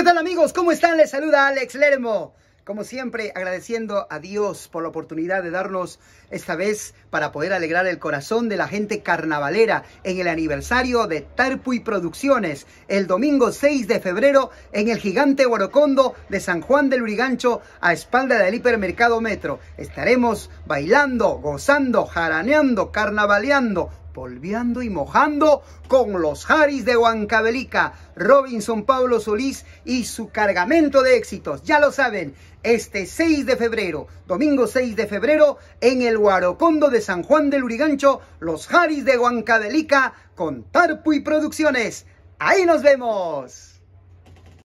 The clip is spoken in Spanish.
¿Qué tal amigos? ¿Cómo están? Les saluda Alex Lermo. Como siempre, agradeciendo a Dios por la oportunidad de darnos esta vez para poder alegrar el corazón de la gente carnavalera en el aniversario de Tarpu y Producciones, el domingo 6 de febrero en el gigante Guarocondo de San Juan del Urigancho, a espalda del hipermercado Metro. Estaremos bailando, gozando, jaraneando, carnavaleando, polviando y mojando con los Haris de Huancabelica, Robinson Pablo Solís y su cargamento de éxitos. Ya lo saben, este 6 de febrero, domingo 6 de febrero, en el Guarocondo de San Juan del Urigancho, los Haris de Huancabelica con Tarpu y Producciones. ¡Ahí nos vemos!